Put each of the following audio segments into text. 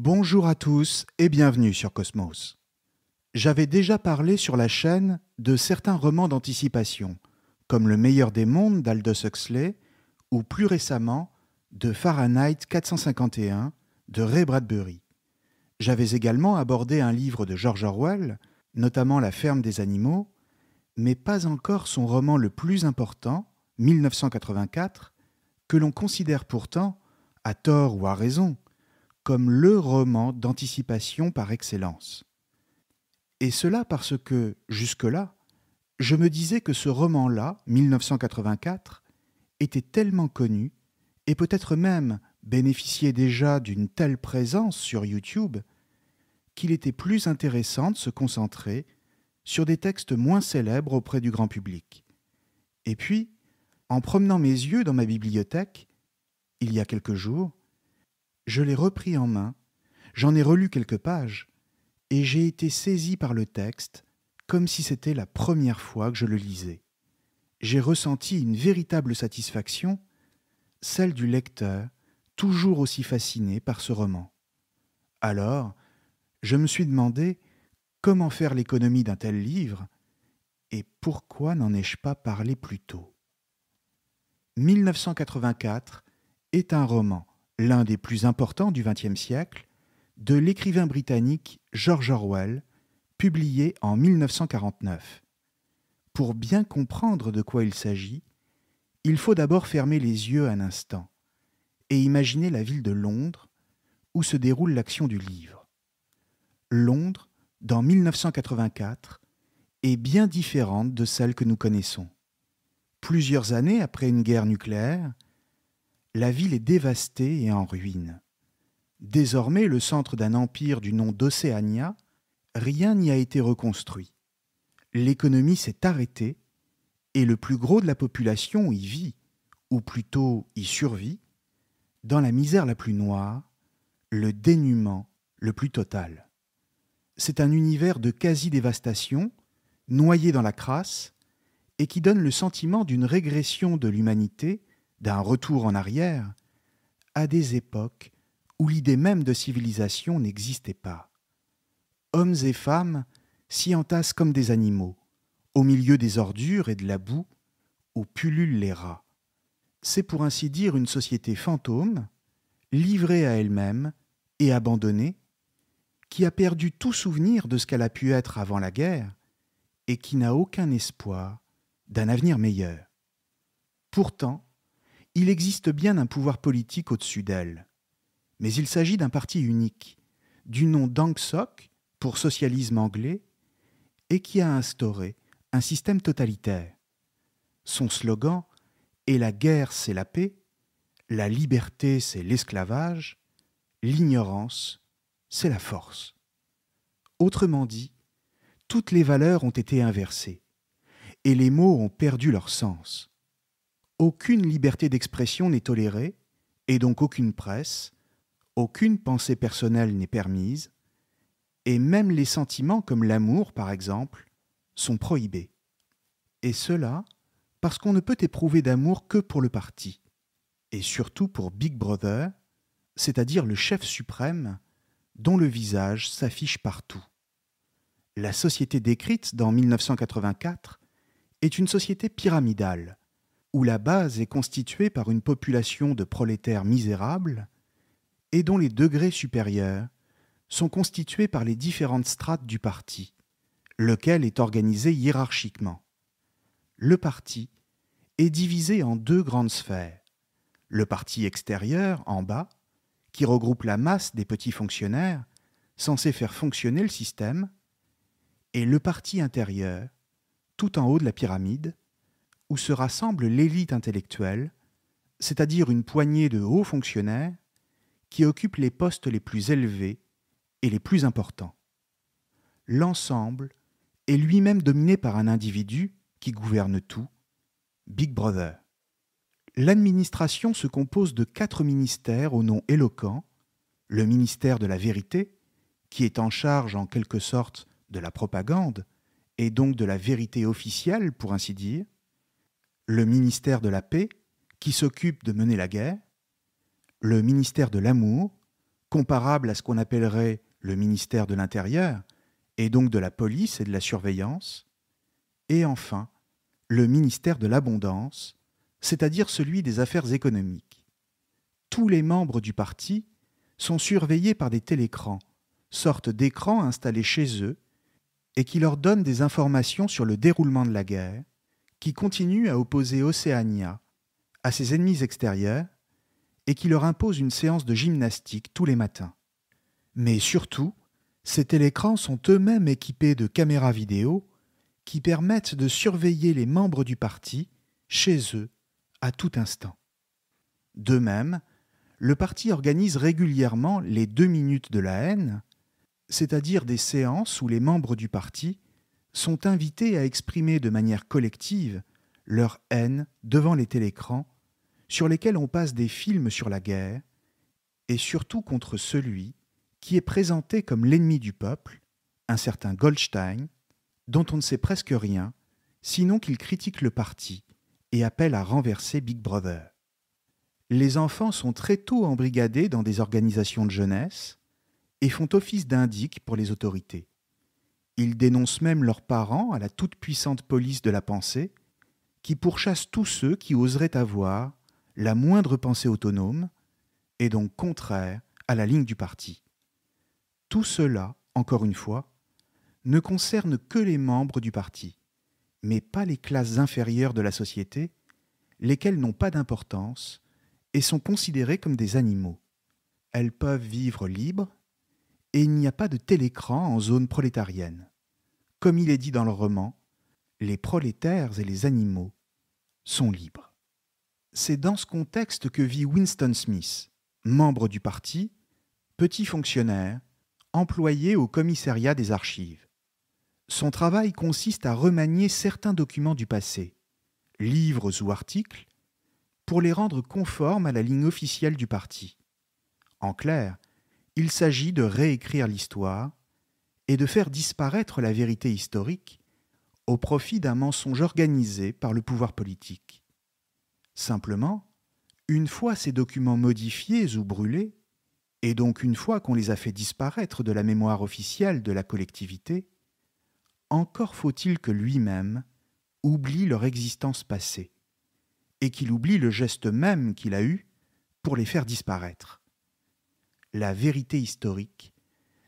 Bonjour à tous et bienvenue sur Cosmos. J'avais déjà parlé sur la chaîne de certains romans d'anticipation, comme Le meilleur des mondes d'Aldous Huxley ou plus récemment de Fahrenheit 451 de Ray Bradbury. J'avais également abordé un livre de George Orwell, notamment La ferme des animaux, mais pas encore son roman le plus important, 1984, que l'on considère pourtant, à tort ou à raison, comme le roman d'anticipation par excellence. Et cela parce que, jusque-là, je me disais que ce roman-là, 1984, était tellement connu, et peut-être même bénéficiait déjà d'une telle présence sur YouTube, qu'il était plus intéressant de se concentrer sur des textes moins célèbres auprès du grand public. Et puis, en promenant mes yeux dans ma bibliothèque, il y a quelques jours, je l'ai repris en main, j'en ai relu quelques pages, et j'ai été saisi par le texte comme si c'était la première fois que je le lisais. J'ai ressenti une véritable satisfaction, celle du lecteur, toujours aussi fasciné par ce roman. Alors, je me suis demandé comment faire l'économie d'un tel livre et pourquoi n'en ai-je pas parlé plus tôt. 1984 est un roman l'un des plus importants du XXe siècle, de l'écrivain britannique George Orwell, publié en 1949. Pour bien comprendre de quoi il s'agit, il faut d'abord fermer les yeux un instant et imaginer la ville de Londres où se déroule l'action du livre. Londres, dans 1984, est bien différente de celle que nous connaissons. Plusieurs années après une guerre nucléaire, la ville est dévastée et en ruine. Désormais le centre d'un empire du nom d'Océania, rien n'y a été reconstruit. L'économie s'est arrêtée et le plus gros de la population y vit, ou plutôt y survit, dans la misère la plus noire, le dénuement le plus total. C'est un univers de quasi-dévastation, noyé dans la crasse, et qui donne le sentiment d'une régression de l'humanité d'un retour en arrière, à des époques où l'idée même de civilisation n'existait pas. Hommes et femmes s'y entassent comme des animaux, au milieu des ordures et de la boue, où pullulent les rats. C'est pour ainsi dire une société fantôme, livrée à elle-même et abandonnée, qui a perdu tout souvenir de ce qu'elle a pu être avant la guerre et qui n'a aucun espoir d'un avenir meilleur. Pourtant, il existe bien un pouvoir politique au-dessus d'elle. Mais il s'agit d'un parti unique, du nom d'Angsoc, pour socialisme anglais, et qui a instauré un système totalitaire. Son slogan est La guerre, c'est la paix, la liberté, c'est l'esclavage, l'ignorance, c'est la force. Autrement dit, toutes les valeurs ont été inversées, et les mots ont perdu leur sens aucune liberté d'expression n'est tolérée, et donc aucune presse, aucune pensée personnelle n'est permise, et même les sentiments comme l'amour, par exemple, sont prohibés. Et cela parce qu'on ne peut éprouver d'amour que pour le parti, et surtout pour Big Brother, c'est-à-dire le chef suprême dont le visage s'affiche partout. La société décrite dans 1984 est une société pyramidale, où la base est constituée par une population de prolétaires misérables, et dont les degrés supérieurs sont constitués par les différentes strates du parti, lequel est organisé hiérarchiquement. Le parti est divisé en deux grandes sphères. Le parti extérieur, en bas, qui regroupe la masse des petits fonctionnaires, censés faire fonctionner le système, et le parti intérieur, tout en haut de la pyramide, où se rassemble l'élite intellectuelle, c'est-à-dire une poignée de hauts fonctionnaires qui occupent les postes les plus élevés et les plus importants. L'ensemble est lui-même dominé par un individu qui gouverne tout, Big Brother. L'administration se compose de quatre ministères au nom éloquent, le ministère de la vérité, qui est en charge en quelque sorte de la propagande, et donc de la vérité officielle, pour ainsi dire, le ministère de la Paix, qui s'occupe de mener la guerre, le ministère de l'Amour, comparable à ce qu'on appellerait le ministère de l'Intérieur, et donc de la police et de la surveillance, et enfin le ministère de l'Abondance, c'est-à-dire celui des affaires économiques. Tous les membres du parti sont surveillés par des télécrans, sortes d'écrans installés chez eux, et qui leur donnent des informations sur le déroulement de la guerre, qui continue à opposer Océania à ses ennemis extérieurs et qui leur impose une séance de gymnastique tous les matins. Mais surtout, ces télécrans sont eux-mêmes équipés de caméras vidéo qui permettent de surveiller les membres du parti chez eux à tout instant. De même, le parti organise régulièrement les deux minutes de la haine, c'est-à-dire des séances où les membres du parti sont invités à exprimer de manière collective leur haine devant les télécrans sur lesquels on passe des films sur la guerre et surtout contre celui qui est présenté comme l'ennemi du peuple, un certain Goldstein, dont on ne sait presque rien, sinon qu'il critique le parti et appelle à renverser Big Brother. Les enfants sont très tôt embrigadés dans des organisations de jeunesse et font office d'indic pour les autorités. Ils dénoncent même leurs parents à la toute-puissante police de la pensée, qui pourchasse tous ceux qui oseraient avoir la moindre pensée autonome, et donc contraire à la ligne du parti. Tout cela, encore une fois, ne concerne que les membres du parti, mais pas les classes inférieures de la société, lesquelles n'ont pas d'importance et sont considérées comme des animaux. Elles peuvent vivre libres, et il n'y a pas de télécran en zone prolétarienne comme il est dit dans le roman, les prolétaires et les animaux sont libres. C'est dans ce contexte que vit Winston Smith, membre du parti, petit fonctionnaire, employé au commissariat des archives. Son travail consiste à remanier certains documents du passé, livres ou articles, pour les rendre conformes à la ligne officielle du parti. En clair, il s'agit de réécrire l'histoire et de faire disparaître la vérité historique au profit d'un mensonge organisé par le pouvoir politique. Simplement, une fois ces documents modifiés ou brûlés, et donc une fois qu'on les a fait disparaître de la mémoire officielle de la collectivité, encore faut-il que lui-même oublie leur existence passée, et qu'il oublie le geste même qu'il a eu pour les faire disparaître. La vérité historique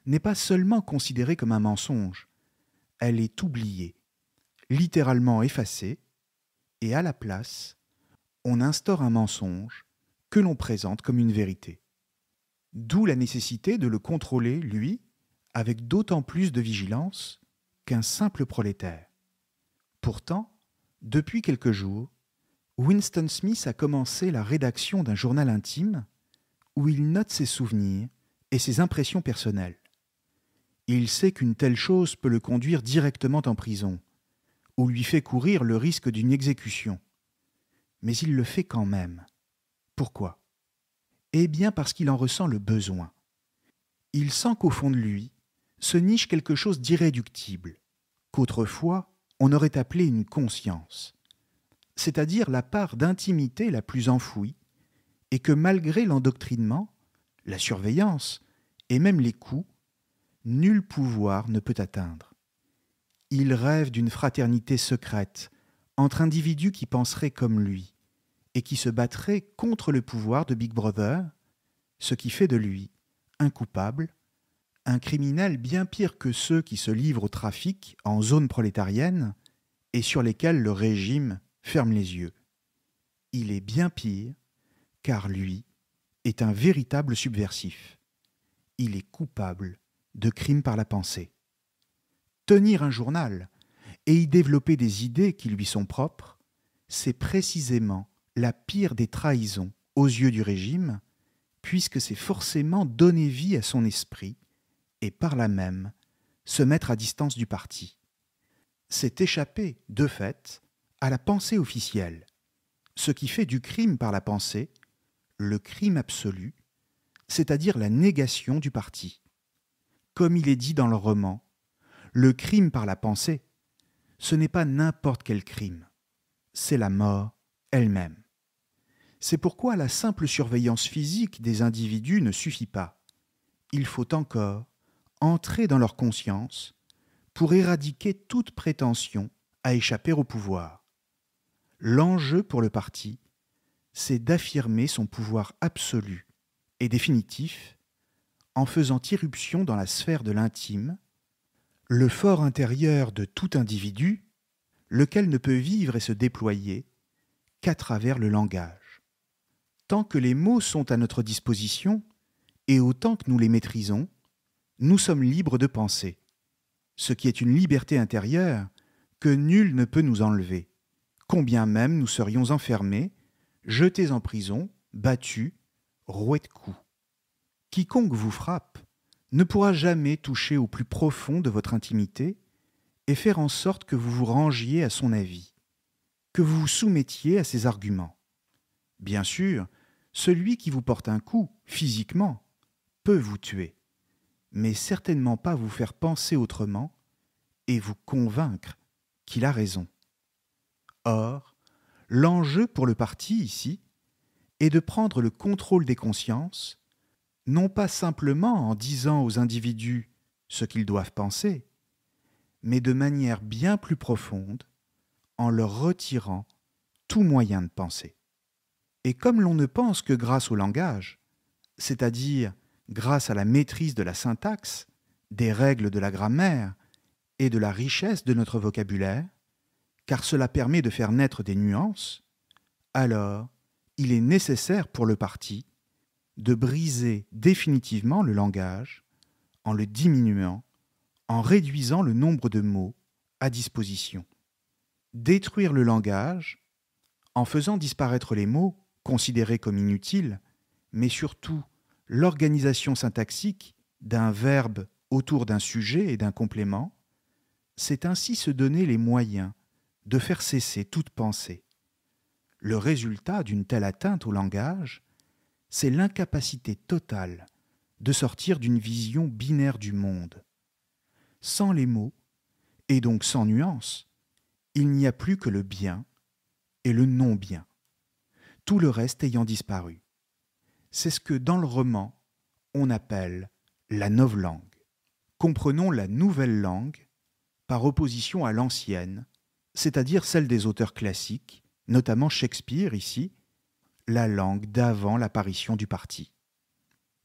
n'est pas seulement considérée comme un mensonge, elle est oubliée, littéralement effacée, et à la place, on instaure un mensonge que l'on présente comme une vérité. D'où la nécessité de le contrôler, lui, avec d'autant plus de vigilance qu'un simple prolétaire. Pourtant, depuis quelques jours, Winston Smith a commencé la rédaction d'un journal intime où il note ses souvenirs et ses impressions personnelles il sait qu'une telle chose peut le conduire directement en prison, ou lui fait courir le risque d'une exécution. Mais il le fait quand même. Pourquoi Eh bien parce qu'il en ressent le besoin. Il sent qu'au fond de lui se niche quelque chose d'irréductible, qu'autrefois on aurait appelé une conscience, c'est-à-dire la part d'intimité la plus enfouie, et que malgré l'endoctrinement, la surveillance et même les coups, nul pouvoir ne peut atteindre. Il rêve d'une fraternité secrète entre individus qui penseraient comme lui et qui se battraient contre le pouvoir de Big Brother, ce qui fait de lui un coupable, un criminel bien pire que ceux qui se livrent au trafic en zone prolétarienne et sur lesquels le régime ferme les yeux. Il est bien pire, car lui est un véritable subversif. Il est coupable de crime par la pensée. Tenir un journal et y développer des idées qui lui sont propres, c'est précisément la pire des trahisons aux yeux du régime, puisque c'est forcément donner vie à son esprit et par là même se mettre à distance du parti. C'est échapper, de fait, à la pensée officielle, ce qui fait du crime par la pensée le crime absolu, c'est-à-dire la négation du parti comme il est dit dans le roman, le crime par la pensée, ce n'est pas n'importe quel crime, c'est la mort elle-même. C'est pourquoi la simple surveillance physique des individus ne suffit pas. Il faut encore entrer dans leur conscience pour éradiquer toute prétention à échapper au pouvoir. L'enjeu pour le parti, c'est d'affirmer son pouvoir absolu et définitif en faisant irruption dans la sphère de l'intime, le fort intérieur de tout individu, lequel ne peut vivre et se déployer qu'à travers le langage. Tant que les mots sont à notre disposition, et autant que nous les maîtrisons, nous sommes libres de penser, ce qui est une liberté intérieure que nul ne peut nous enlever, combien même nous serions enfermés, jetés en prison, battus, roués de coups. Quiconque vous frappe ne pourra jamais toucher au plus profond de votre intimité et faire en sorte que vous vous rangiez à son avis, que vous vous soumettiez à ses arguments. Bien sûr, celui qui vous porte un coup, physiquement, peut vous tuer, mais certainement pas vous faire penser autrement et vous convaincre qu'il a raison. Or, l'enjeu pour le parti ici est de prendre le contrôle des consciences non pas simplement en disant aux individus ce qu'ils doivent penser, mais de manière bien plus profonde, en leur retirant tout moyen de penser. Et comme l'on ne pense que grâce au langage, c'est-à-dire grâce à la maîtrise de la syntaxe, des règles de la grammaire et de la richesse de notre vocabulaire, car cela permet de faire naître des nuances, alors il est nécessaire pour le parti de briser définitivement le langage en le diminuant, en réduisant le nombre de mots à disposition. Détruire le langage en faisant disparaître les mots considérés comme inutiles, mais surtout l'organisation syntaxique d'un verbe autour d'un sujet et d'un complément, c'est ainsi se donner les moyens de faire cesser toute pensée. Le résultat d'une telle atteinte au langage c'est l'incapacité totale de sortir d'une vision binaire du monde. Sans les mots, et donc sans nuance, il n'y a plus que le bien et le non-bien, tout le reste ayant disparu. C'est ce que dans le roman on appelle la novlangue. Comprenons la nouvelle langue par opposition à l'ancienne, c'est-à-dire celle des auteurs classiques, notamment Shakespeare ici, la langue d'avant l'apparition du parti.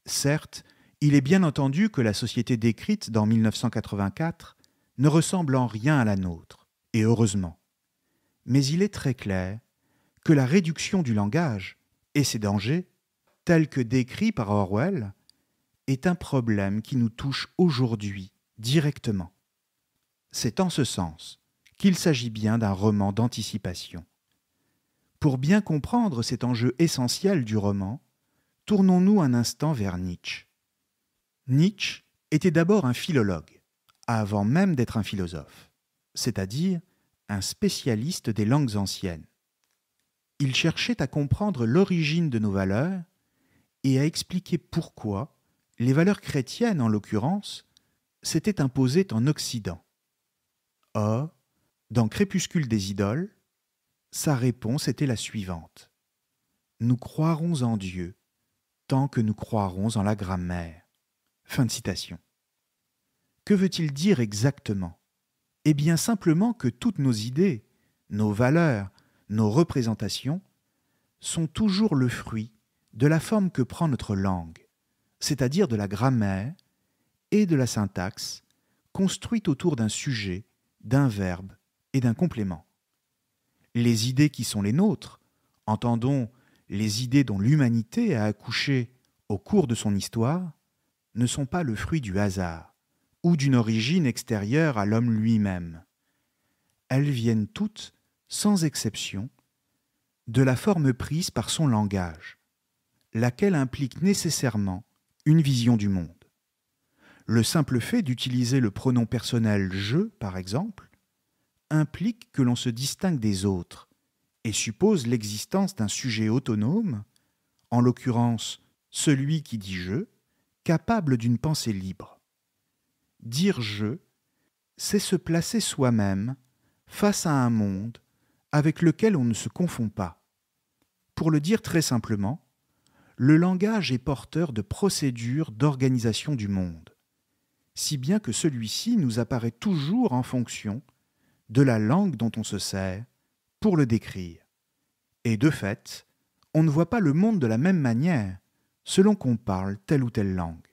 Certes, il est bien entendu que la société décrite dans 1984 ne ressemble en rien à la nôtre, et heureusement. Mais il est très clair que la réduction du langage et ses dangers, tels que décrits par Orwell, est un problème qui nous touche aujourd'hui directement. C'est en ce sens qu'il s'agit bien d'un roman d'anticipation. Pour bien comprendre cet enjeu essentiel du roman, tournons-nous un instant vers Nietzsche. Nietzsche était d'abord un philologue, avant même d'être un philosophe, c'est-à-dire un spécialiste des langues anciennes. Il cherchait à comprendre l'origine de nos valeurs et à expliquer pourquoi les valeurs chrétiennes, en l'occurrence, s'étaient imposées en Occident. Or, dans Crépuscule des idoles, sa réponse était la suivante. Nous croirons en Dieu tant que nous croirons en la grammaire. Fin de citation. Que veut-il dire exactement Eh bien simplement que toutes nos idées, nos valeurs, nos représentations sont toujours le fruit de la forme que prend notre langue, c'est-à-dire de la grammaire et de la syntaxe construite autour d'un sujet, d'un verbe et d'un complément les idées qui sont les nôtres, entendons les idées dont l'humanité a accouché au cours de son histoire, ne sont pas le fruit du hasard ou d'une origine extérieure à l'homme lui-même. Elles viennent toutes, sans exception, de la forme prise par son langage, laquelle implique nécessairement une vision du monde. Le simple fait d'utiliser le pronom personnel je, par exemple, implique que l'on se distingue des autres et suppose l'existence d'un sujet autonome, en l'occurrence celui qui dit je, capable d'une pensée libre. Dire je, c'est se placer soi-même face à un monde avec lequel on ne se confond pas. Pour le dire très simplement, le langage est porteur de procédures d'organisation du monde, si bien que celui-ci nous apparaît toujours en fonction de la langue dont on se sert pour le décrire. Et de fait, on ne voit pas le monde de la même manière selon qu'on parle telle ou telle langue.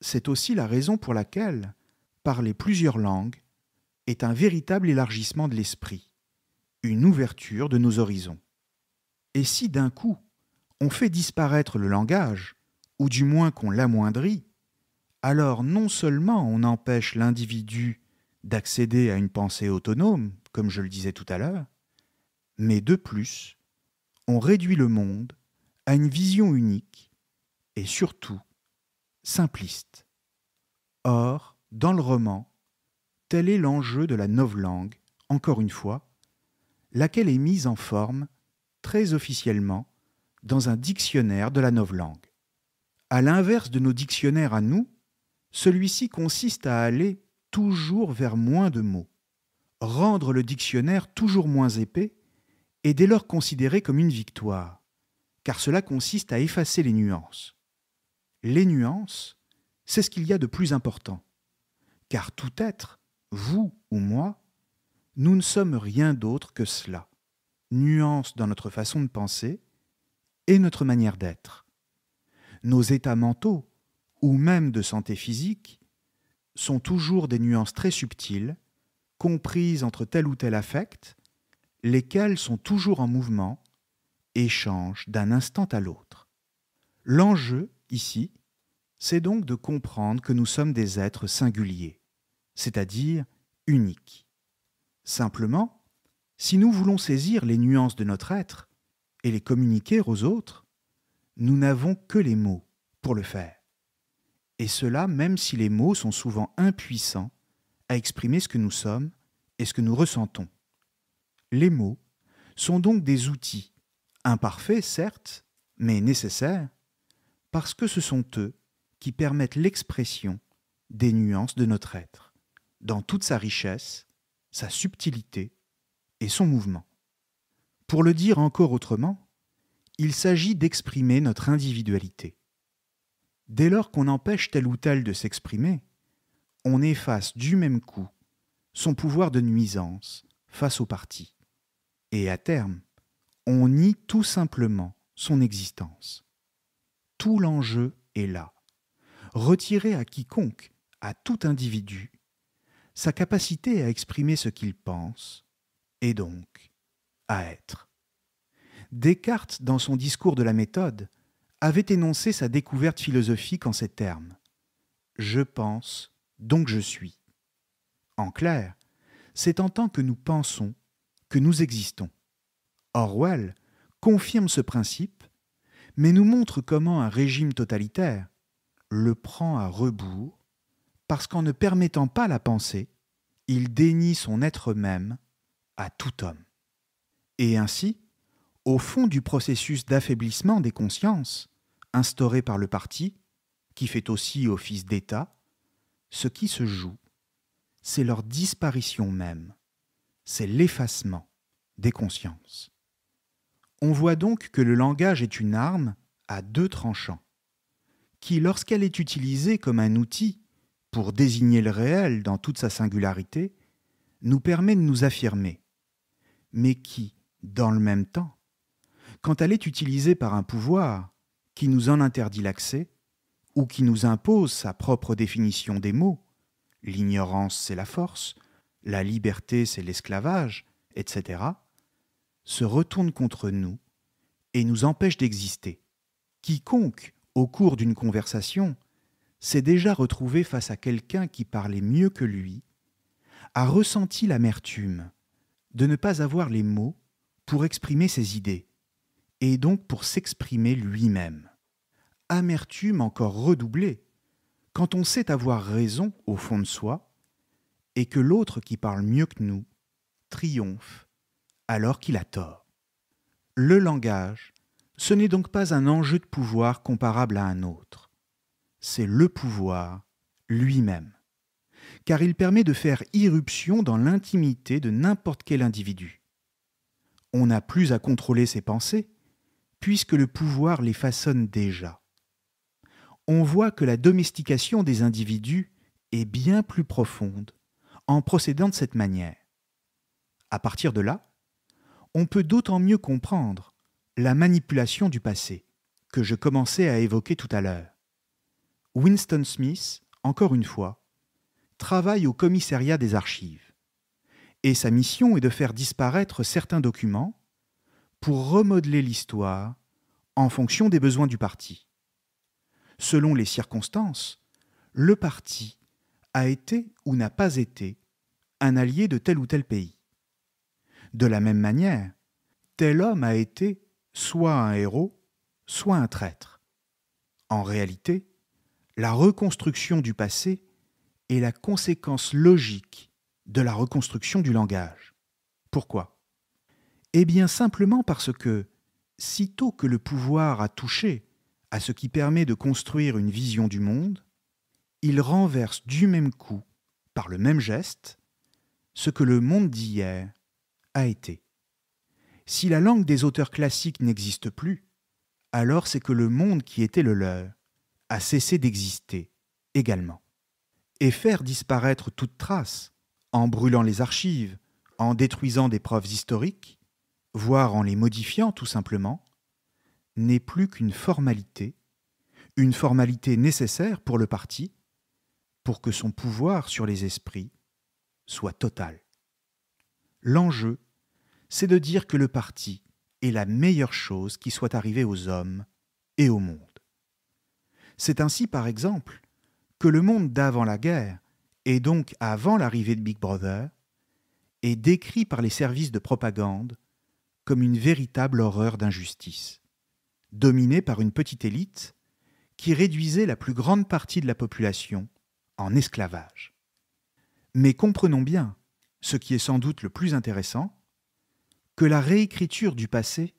C'est aussi la raison pour laquelle parler plusieurs langues est un véritable élargissement de l'esprit, une ouverture de nos horizons. Et si d'un coup on fait disparaître le langage, ou du moins qu'on l'amoindrit, alors non seulement on empêche l'individu d'accéder à une pensée autonome, comme je le disais tout à l'heure, mais de plus, on réduit le monde à une vision unique et surtout simpliste. Or, dans le roman, tel est l'enjeu de la novlangue, encore une fois, laquelle est mise en forme, très officiellement, dans un dictionnaire de la novlangue. À l'inverse de nos dictionnaires à nous, celui-ci consiste à aller toujours vers moins de mots, rendre le dictionnaire toujours moins épais et dès lors considéré comme une victoire, car cela consiste à effacer les nuances. Les nuances, c'est ce qu'il y a de plus important, car tout être, vous ou moi, nous ne sommes rien d'autre que cela, nuances dans notre façon de penser et notre manière d'être. Nos états mentaux, ou même de santé physique, sont toujours des nuances très subtiles, comprises entre tel ou tel affect, lesquelles sont toujours en mouvement et changent d'un instant à l'autre. L'enjeu, ici, c'est donc de comprendre que nous sommes des êtres singuliers, c'est-à-dire uniques. Simplement, si nous voulons saisir les nuances de notre être et les communiquer aux autres, nous n'avons que les mots pour le faire et cela même si les mots sont souvent impuissants à exprimer ce que nous sommes et ce que nous ressentons. Les mots sont donc des outils, imparfaits certes, mais nécessaires, parce que ce sont eux qui permettent l'expression des nuances de notre être, dans toute sa richesse, sa subtilité et son mouvement. Pour le dire encore autrement, il s'agit d'exprimer notre individualité. Dès lors qu'on empêche tel ou tel de s'exprimer, on efface du même coup son pouvoir de nuisance face au parti. Et à terme, on nie tout simplement son existence. Tout l'enjeu est là. Retirer à quiconque, à tout individu, sa capacité à exprimer ce qu'il pense, et donc à être. Descartes, dans son discours de la méthode, avait énoncé sa découverte philosophique en ces termes. Je pense, donc je suis. En clair, c'est en tant que nous pensons que nous existons. Orwell confirme ce principe, mais nous montre comment un régime totalitaire le prend à rebours, parce qu'en ne permettant pas la pensée, il dénie son être même à tout homme. Et ainsi, au fond du processus d'affaiblissement des consciences instauré par le parti, qui fait aussi office d'État, ce qui se joue, c'est leur disparition même, c'est l'effacement des consciences. On voit donc que le langage est une arme à deux tranchants, qui, lorsqu'elle est utilisée comme un outil pour désigner le réel dans toute sa singularité, nous permet de nous affirmer, mais qui, dans le même temps, quand elle est utilisée par un pouvoir qui nous en interdit l'accès ou qui nous impose sa propre définition des mots, l'ignorance c'est la force, la liberté c'est l'esclavage, etc., se retourne contre nous et nous empêche d'exister. Quiconque, au cours d'une conversation, s'est déjà retrouvé face à quelqu'un qui parlait mieux que lui, a ressenti l'amertume de ne pas avoir les mots pour exprimer ses idées et donc pour s'exprimer lui-même. Amertume encore redoublée, quand on sait avoir raison au fond de soi, et que l'autre qui parle mieux que nous triomphe alors qu'il a tort. Le langage, ce n'est donc pas un enjeu de pouvoir comparable à un autre, c'est le pouvoir lui-même, car il permet de faire irruption dans l'intimité de n'importe quel individu. On n'a plus à contrôler ses pensées, puisque le pouvoir les façonne déjà. On voit que la domestication des individus est bien plus profonde en procédant de cette manière. À partir de là, on peut d'autant mieux comprendre la manipulation du passé que je commençais à évoquer tout à l'heure. Winston Smith, encore une fois, travaille au commissariat des archives, et sa mission est de faire disparaître certains documents pour remodeler l'histoire en fonction des besoins du parti. Selon les circonstances, le parti a été ou n'a pas été un allié de tel ou tel pays. De la même manière, tel homme a été soit un héros, soit un traître. En réalité, la reconstruction du passé est la conséquence logique de la reconstruction du langage. Pourquoi eh bien simplement parce que, sitôt que le pouvoir a touché à ce qui permet de construire une vision du monde, il renverse du même coup, par le même geste, ce que le monde d'hier a été. Si la langue des auteurs classiques n'existe plus, alors c'est que le monde qui était le leur a cessé d'exister également. Et faire disparaître toute trace, en brûlant les archives, en détruisant des preuves historiques, voire en les modifiant tout simplement, n'est plus qu'une formalité, une formalité nécessaire pour le parti, pour que son pouvoir sur les esprits soit total. L'enjeu, c'est de dire que le parti est la meilleure chose qui soit arrivée aux hommes et au monde. C'est ainsi, par exemple, que le monde d'avant la guerre, et donc avant l'arrivée de Big Brother, est décrit par les services de propagande comme une véritable horreur d'injustice. Dominée par une petite élite qui réduisait la plus grande partie de la population en esclavage. Mais comprenons bien, ce qui est sans doute le plus intéressant, que la réécriture du passé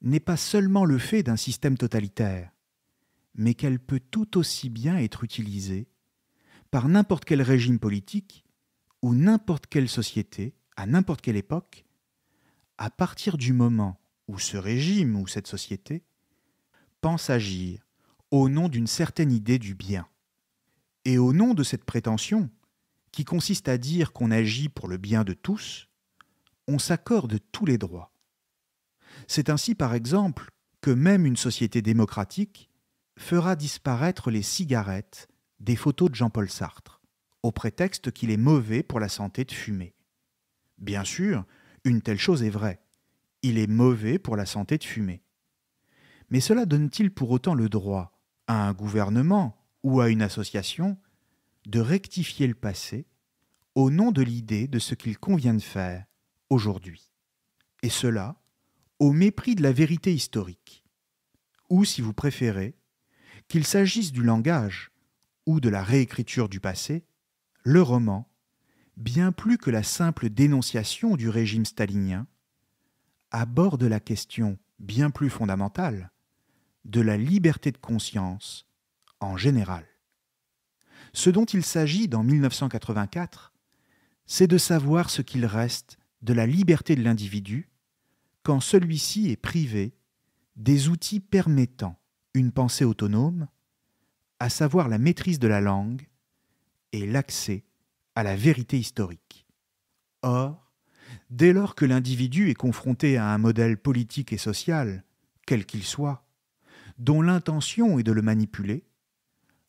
n'est pas seulement le fait d'un système totalitaire, mais qu'elle peut tout aussi bien être utilisée par n'importe quel régime politique ou n'importe quelle société, à n'importe quelle époque, à partir du moment où ce régime ou cette société pense agir au nom d'une certaine idée du bien, et au nom de cette prétention, qui consiste à dire qu'on agit pour le bien de tous, on s'accorde tous les droits. C'est ainsi, par exemple, que même une société démocratique fera disparaître les cigarettes des photos de Jean-Paul Sartre, au prétexte qu'il est mauvais pour la santé de fumer. Bien sûr, une telle chose est vraie. Il est mauvais pour la santé de fumer. Mais cela donne-t-il pour autant le droit à un gouvernement ou à une association de rectifier le passé au nom de l'idée de ce qu'il convient de faire aujourd'hui Et cela au mépris de la vérité historique. Ou, si vous préférez, qu'il s'agisse du langage ou de la réécriture du passé, le roman bien plus que la simple dénonciation du régime stalinien, aborde la question bien plus fondamentale de la liberté de conscience en général. Ce dont il s'agit dans 1984, c'est de savoir ce qu'il reste de la liberté de l'individu quand celui-ci est privé des outils permettant une pensée autonome, à savoir la maîtrise de la langue et l'accès à la vérité historique. Or, dès lors que l'individu est confronté à un modèle politique et social, quel qu'il soit, dont l'intention est de le manipuler,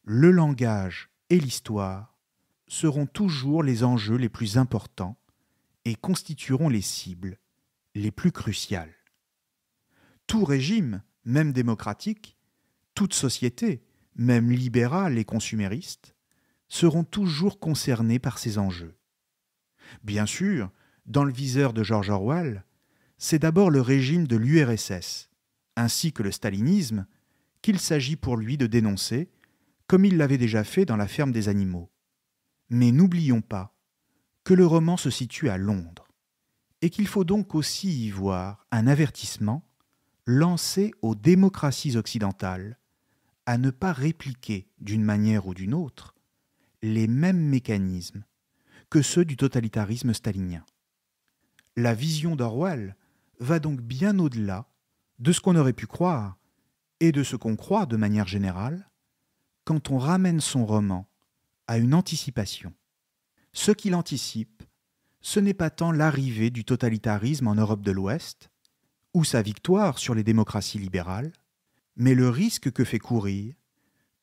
le langage et l'histoire seront toujours les enjeux les plus importants et constitueront les cibles les plus cruciales. Tout régime, même démocratique, toute société, même libérale et consumériste, seront toujours concernés par ces enjeux. Bien sûr, dans le viseur de George Orwell, c'est d'abord le régime de l'URSS, ainsi que le stalinisme, qu'il s'agit pour lui de dénoncer, comme il l'avait déjà fait dans la ferme des animaux. Mais n'oublions pas que le roman se situe à Londres, et qu'il faut donc aussi y voir un avertissement lancé aux démocraties occidentales à ne pas répliquer d'une manière ou d'une autre les mêmes mécanismes que ceux du totalitarisme stalinien. La vision d'Orwell va donc bien au-delà de ce qu'on aurait pu croire et de ce qu'on croit de manière générale quand on ramène son roman à une anticipation. Ce qu'il anticipe, ce n'est pas tant l'arrivée du totalitarisme en Europe de l'Ouest, ou sa victoire sur les démocraties libérales, mais le risque que fait courir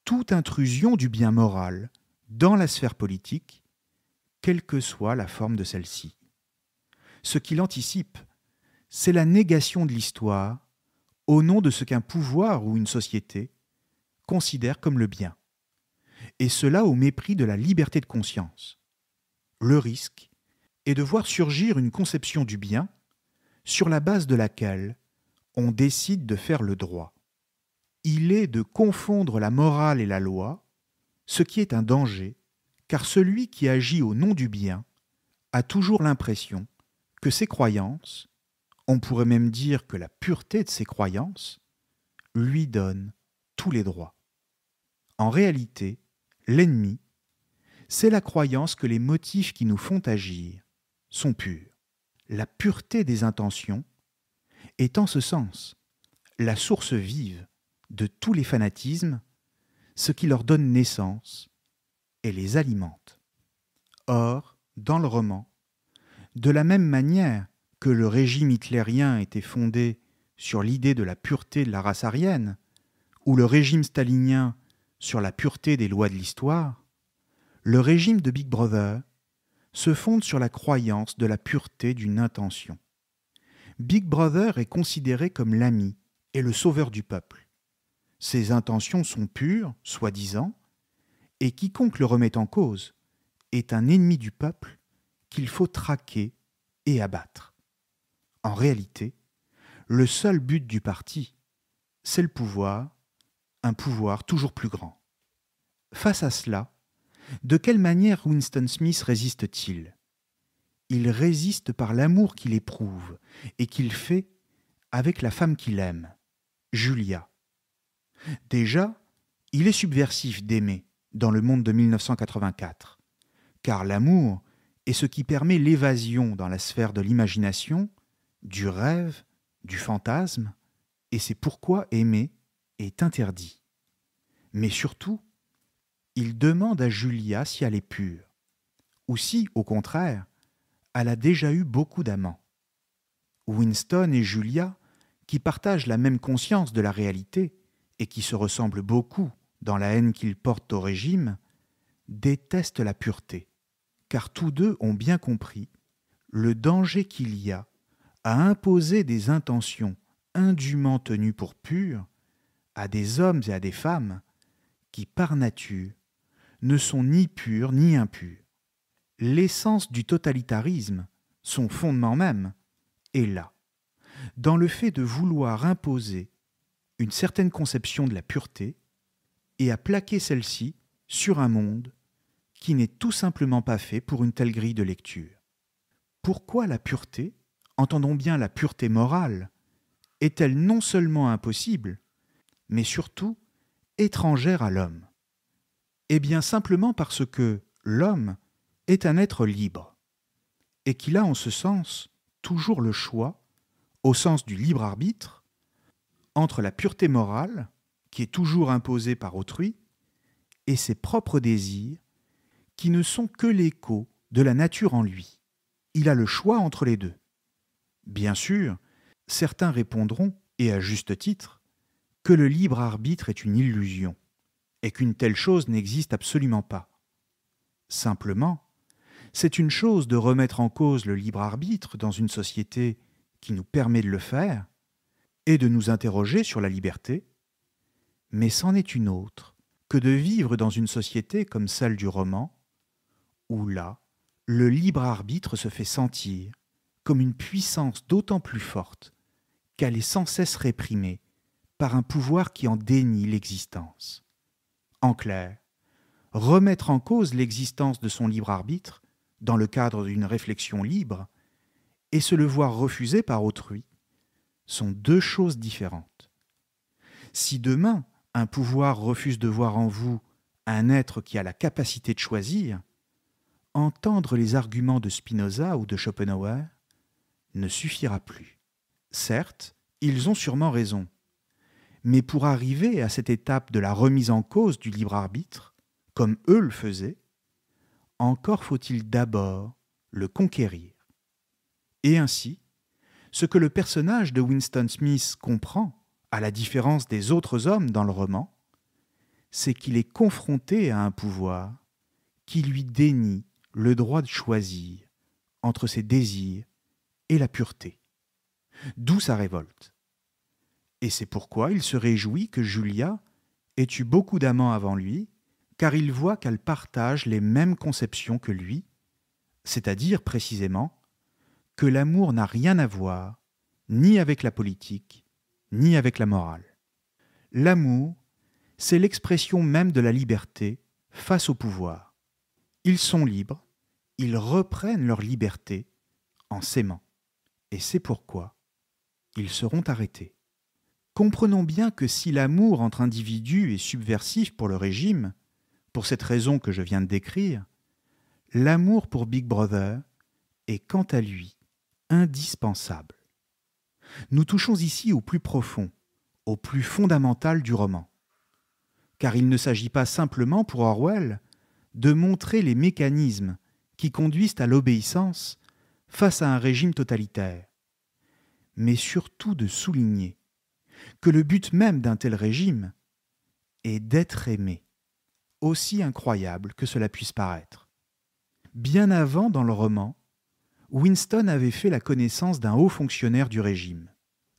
toute intrusion du bien moral dans la sphère politique, quelle que soit la forme de celle-ci. Ce qu'il anticipe, c'est la négation de l'histoire au nom de ce qu'un pouvoir ou une société considère comme le bien, et cela au mépris de la liberté de conscience. Le risque est de voir surgir une conception du bien sur la base de laquelle on décide de faire le droit. Il est de confondre la morale et la loi ce qui est un danger, car celui qui agit au nom du bien a toujours l'impression que ses croyances, on pourrait même dire que la pureté de ses croyances, lui donne tous les droits. En réalité, l'ennemi, c'est la croyance que les motifs qui nous font agir sont purs. La pureté des intentions est en ce sens la source vive de tous les fanatismes ce qui leur donne naissance et les alimente. Or, dans le roman, de la même manière que le régime hitlérien était fondé sur l'idée de la pureté de la race aryenne, ou le régime stalinien sur la pureté des lois de l'histoire, le régime de Big Brother se fonde sur la croyance de la pureté d'une intention. Big Brother est considéré comme l'ami et le sauveur du peuple ses intentions sont pures, soi-disant, et quiconque le remet en cause est un ennemi du peuple qu'il faut traquer et abattre. En réalité, le seul but du parti, c'est le pouvoir, un pouvoir toujours plus grand. Face à cela, de quelle manière Winston Smith résiste-t-il Il résiste par l'amour qu'il éprouve et qu'il fait avec la femme qu'il aime, Julia. Déjà, il est subversif d'aimer dans le monde de 1984, car l'amour est ce qui permet l'évasion dans la sphère de l'imagination, du rêve, du fantasme, et c'est pourquoi aimer est interdit. Mais surtout, il demande à Julia si elle est pure, ou si, au contraire, elle a déjà eu beaucoup d'amants. Winston et Julia, qui partagent la même conscience de la réalité, et qui se ressemblent beaucoup dans la haine qu'ils portent au régime, détestent la pureté, car tous deux ont bien compris le danger qu'il y a à imposer des intentions indûment tenues pour pures à des hommes et à des femmes qui, par nature, ne sont ni purs ni impurs. L'essence du totalitarisme, son fondement même, est là, dans le fait de vouloir imposer une certaine conception de la pureté et à plaquer celle-ci sur un monde qui n'est tout simplement pas fait pour une telle grille de lecture. Pourquoi la pureté, entendons bien la pureté morale, est-elle non seulement impossible, mais surtout étrangère à l'homme Eh bien simplement parce que l'homme est un être libre, et qu'il a en ce sens toujours le choix, au sens du libre arbitre, entre la pureté morale, qui est toujours imposée par autrui, et ses propres désirs, qui ne sont que l'écho de la nature en lui. Il a le choix entre les deux. Bien sûr, certains répondront, et à juste titre, que le libre arbitre est une illusion, et qu'une telle chose n'existe absolument pas. Simplement, c'est une chose de remettre en cause le libre arbitre dans une société qui nous permet de le faire, et de nous interroger sur la liberté, mais c'en est une autre que de vivre dans une société comme celle du roman, où là, le libre arbitre se fait sentir comme une puissance d'autant plus forte qu'elle est sans cesse réprimée par un pouvoir qui en dénie l'existence. En clair, remettre en cause l'existence de son libre arbitre, dans le cadre d'une réflexion libre, et se le voir refuser par autrui, sont deux choses différentes. Si demain, un pouvoir refuse de voir en vous un être qui a la capacité de choisir, entendre les arguments de Spinoza ou de Schopenhauer ne suffira plus. Certes, ils ont sûrement raison, mais pour arriver à cette étape de la remise en cause du libre arbitre, comme eux le faisaient, encore faut-il d'abord le conquérir. Et ainsi, ce que le personnage de Winston Smith comprend, à la différence des autres hommes dans le roman, c'est qu'il est confronté à un pouvoir qui lui dénie le droit de choisir entre ses désirs et la pureté. D'où sa révolte. Et c'est pourquoi il se réjouit que Julia ait eu beaucoup d'amants avant lui, car il voit qu'elle partage les mêmes conceptions que lui, c'est-à-dire précisément que l'amour n'a rien à voir ni avec la politique, ni avec la morale. L'amour, c'est l'expression même de la liberté face au pouvoir. Ils sont libres, ils reprennent leur liberté en s'aimant. Et c'est pourquoi ils seront arrêtés. Comprenons bien que si l'amour entre individus est subversif pour le régime, pour cette raison que je viens de décrire, l'amour pour Big Brother est quant à lui indispensable. Nous touchons ici au plus profond, au plus fondamental du roman. Car il ne s'agit pas simplement pour Orwell de montrer les mécanismes qui conduisent à l'obéissance face à un régime totalitaire, mais surtout de souligner que le but même d'un tel régime est d'être aimé, aussi incroyable que cela puisse paraître. Bien avant dans le roman, Winston avait fait la connaissance d'un haut fonctionnaire du régime,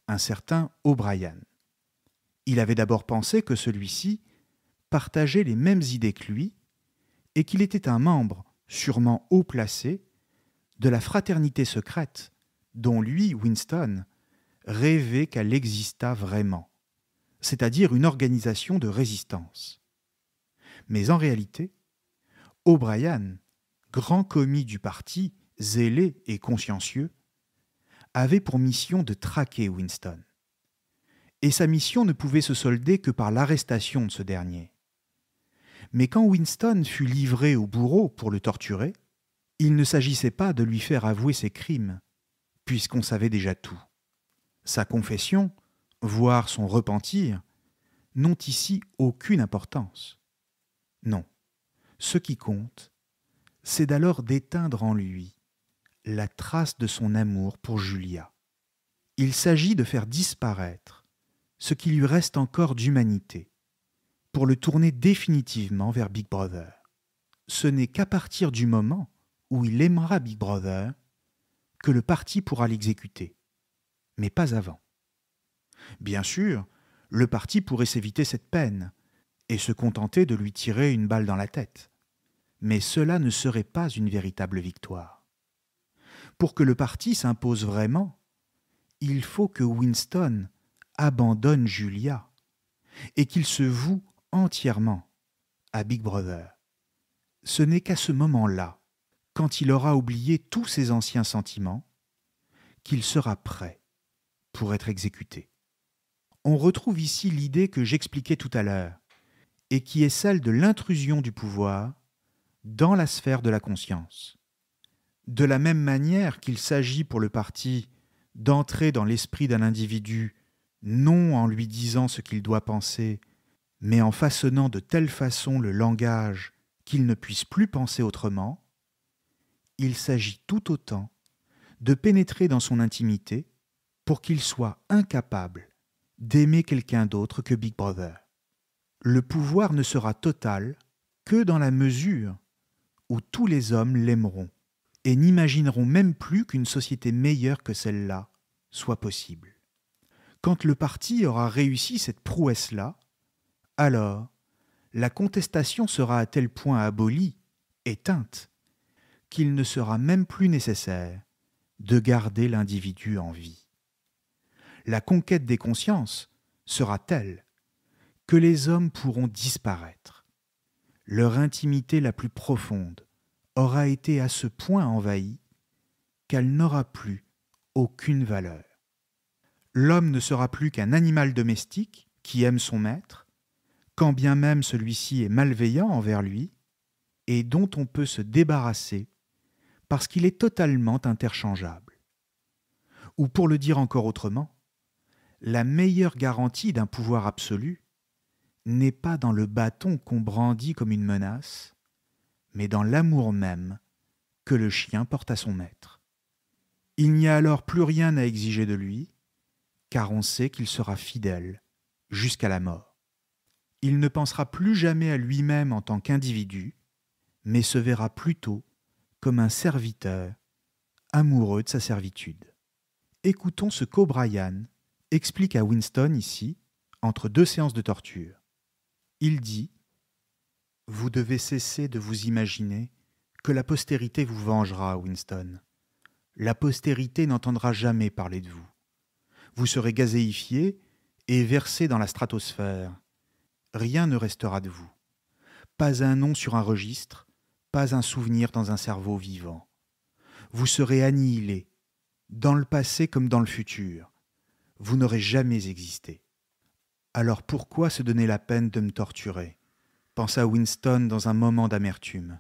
un certain O'Brien. Il avait d'abord pensé que celui-ci partageait les mêmes idées que lui et qu'il était un membre, sûrement haut placé, de la fraternité secrète dont lui, Winston, rêvait qu'elle existât vraiment, c'est-à-dire une organisation de résistance. Mais en réalité, O'Brien, grand commis du parti zélé et consciencieux, avait pour mission de traquer Winston. Et sa mission ne pouvait se solder que par l'arrestation de ce dernier. Mais quand Winston fut livré au bourreau pour le torturer, il ne s'agissait pas de lui faire avouer ses crimes, puisqu'on savait déjà tout. Sa confession, voire son repentir, n'ont ici aucune importance. Non, ce qui compte, c'est d'alors d'éteindre en lui la trace de son amour pour Julia. Il s'agit de faire disparaître ce qui lui reste encore d'humanité pour le tourner définitivement vers Big Brother. Ce n'est qu'à partir du moment où il aimera Big Brother que le parti pourra l'exécuter, mais pas avant. Bien sûr, le parti pourrait s'éviter cette peine et se contenter de lui tirer une balle dans la tête, mais cela ne serait pas une véritable victoire pour que le parti s'impose vraiment, il faut que Winston abandonne Julia et qu'il se voue entièrement à Big Brother. Ce n'est qu'à ce moment-là, quand il aura oublié tous ses anciens sentiments, qu'il sera prêt pour être exécuté. On retrouve ici l'idée que j'expliquais tout à l'heure, et qui est celle de l'intrusion du pouvoir dans la sphère de la conscience. De la même manière qu'il s'agit pour le parti d'entrer dans l'esprit d'un individu, non en lui disant ce qu'il doit penser, mais en façonnant de telle façon le langage qu'il ne puisse plus penser autrement, il s'agit tout autant de pénétrer dans son intimité pour qu'il soit incapable d'aimer quelqu'un d'autre que Big Brother. Le pouvoir ne sera total que dans la mesure où tous les hommes l'aimeront et n'imagineront même plus qu'une société meilleure que celle-là soit possible. Quand le parti aura réussi cette prouesse-là, alors la contestation sera à tel point abolie, éteinte, qu'il ne sera même plus nécessaire de garder l'individu en vie. La conquête des consciences sera telle que les hommes pourront disparaître. Leur intimité la plus profonde aura été à ce point envahie qu'elle n'aura plus aucune valeur. L'homme ne sera plus qu'un animal domestique qui aime son maître, quand bien même celui-ci est malveillant envers lui, et dont on peut se débarrasser parce qu'il est totalement interchangeable. Ou pour le dire encore autrement, la meilleure garantie d'un pouvoir absolu n'est pas dans le bâton qu'on brandit comme une menace, mais dans l'amour même que le chien porte à son maître. Il n'y a alors plus rien à exiger de lui, car on sait qu'il sera fidèle jusqu'à la mort. Il ne pensera plus jamais à lui-même en tant qu'individu, mais se verra plutôt comme un serviteur amoureux de sa servitude. Écoutons ce qu'O'Brien explique à Winston ici, entre deux séances de torture. Il dit vous devez cesser de vous imaginer que la postérité vous vengera, Winston. La postérité n'entendra jamais parler de vous. Vous serez gazéifié et versé dans la stratosphère. Rien ne restera de vous. Pas un nom sur un registre, pas un souvenir dans un cerveau vivant. Vous serez annihilé, dans le passé comme dans le futur. Vous n'aurez jamais existé. Alors pourquoi se donner la peine de me torturer pensa Winston dans un moment d'amertume.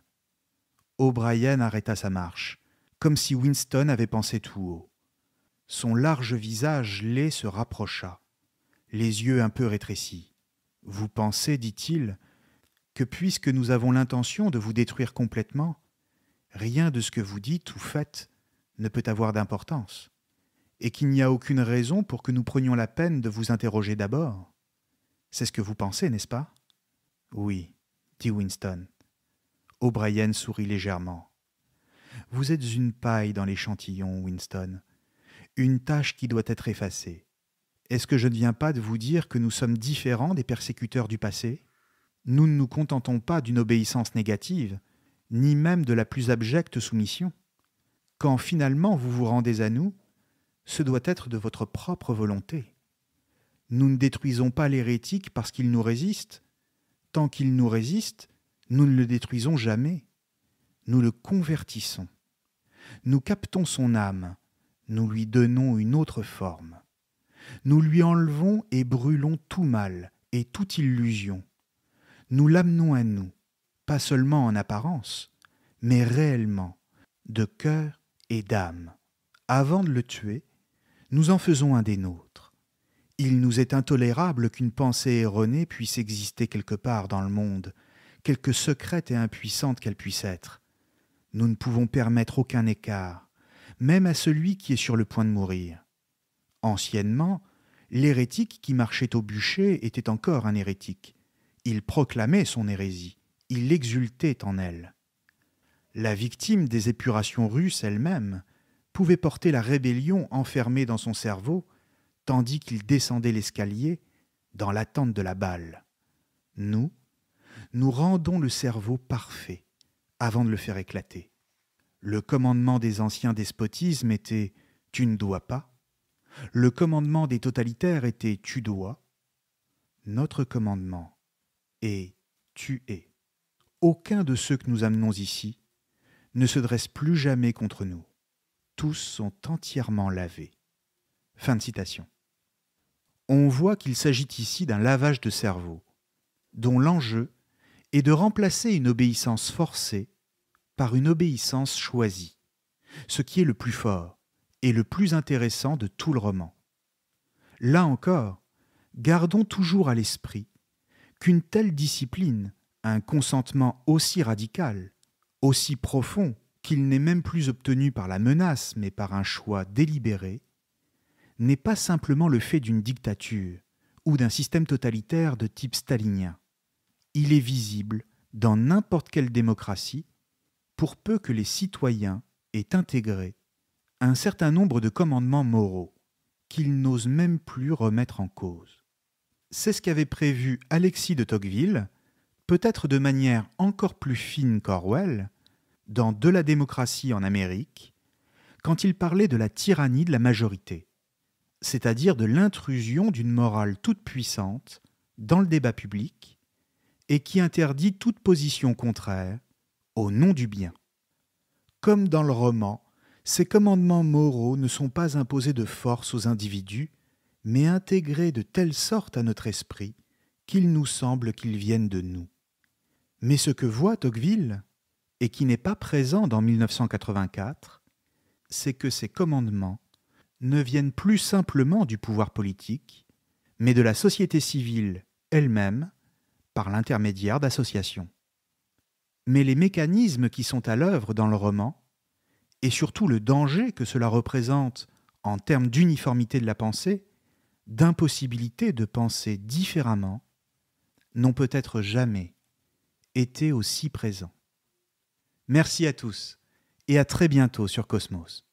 O'Brien arrêta sa marche, comme si Winston avait pensé tout haut. Son large visage laid se rapprocha, les yeux un peu rétrécis. Vous pensez, dit-il, que puisque nous avons l'intention de vous détruire complètement, rien de ce que vous dites ou faites ne peut avoir d'importance, et qu'il n'y a aucune raison pour que nous prenions la peine de vous interroger d'abord. C'est ce que vous pensez, n'est-ce pas oui, dit Winston. O'Brien sourit légèrement. Vous êtes une paille dans l'échantillon, Winston. Une tâche qui doit être effacée. Est-ce que je ne viens pas de vous dire que nous sommes différents des persécuteurs du passé Nous ne nous contentons pas d'une obéissance négative, ni même de la plus abjecte soumission. Quand finalement vous vous rendez à nous, ce doit être de votre propre volonté. Nous ne détruisons pas l'hérétique parce qu'il nous résiste, tant qu'il nous résiste, nous ne le détruisons jamais. Nous le convertissons. Nous captons son âme, nous lui donnons une autre forme. Nous lui enlevons et brûlons tout mal et toute illusion. Nous l'amenons à nous, pas seulement en apparence, mais réellement, de cœur et d'âme. Avant de le tuer, nous en faisons un des nôtres. Il nous est intolérable qu'une pensée erronée puisse exister quelque part dans le monde, quelque secrète et impuissante qu'elle puisse être. Nous ne pouvons permettre aucun écart, même à celui qui est sur le point de mourir. Anciennement, l'hérétique qui marchait au bûcher était encore un hérétique. Il proclamait son hérésie, il l'exultait en elle. La victime des épurations russes elle-même pouvait porter la rébellion enfermée dans son cerveau tandis qu'il descendait l'escalier dans l'attente de la balle. Nous, nous rendons le cerveau parfait avant de le faire éclater. Le commandement des anciens despotismes était tu ne dois pas. Le commandement des totalitaires était tu dois. Notre commandement est tu es. Aucun de ceux que nous amenons ici ne se dresse plus jamais contre nous. Tous sont entièrement lavés. Fin de citation on voit qu'il s'agit ici d'un lavage de cerveau, dont l'enjeu est de remplacer une obéissance forcée par une obéissance choisie, ce qui est le plus fort et le plus intéressant de tout le roman. Là encore, gardons toujours à l'esprit qu'une telle discipline, un consentement aussi radical, aussi profond qu'il n'est même plus obtenu par la menace mais par un choix délibéré, n'est pas simplement le fait d'une dictature ou d'un système totalitaire de type stalinien. Il est visible dans n'importe quelle démocratie pour peu que les citoyens aient intégré un certain nombre de commandements moraux qu'ils n'osent même plus remettre en cause. C'est ce qu'avait prévu Alexis de Tocqueville, peut-être de manière encore plus fine qu'Orwell, dans De la démocratie en Amérique, quand il parlait de la tyrannie de la majorité c'est-à-dire de l'intrusion d'une morale toute puissante dans le débat public et qui interdit toute position contraire au nom du bien. Comme dans le roman, ces commandements moraux ne sont pas imposés de force aux individus, mais intégrés de telle sorte à notre esprit qu'il nous semble qu'ils viennent de nous. Mais ce que voit Tocqueville, et qui n'est pas présent dans 1984, c'est que ces commandements ne viennent plus simplement du pouvoir politique, mais de la société civile elle-même par l'intermédiaire d'associations. Mais les mécanismes qui sont à l'œuvre dans le roman, et surtout le danger que cela représente en termes d'uniformité de la pensée, d'impossibilité de penser différemment, n'ont peut-être jamais été aussi présents. Merci à tous et à très bientôt sur Cosmos.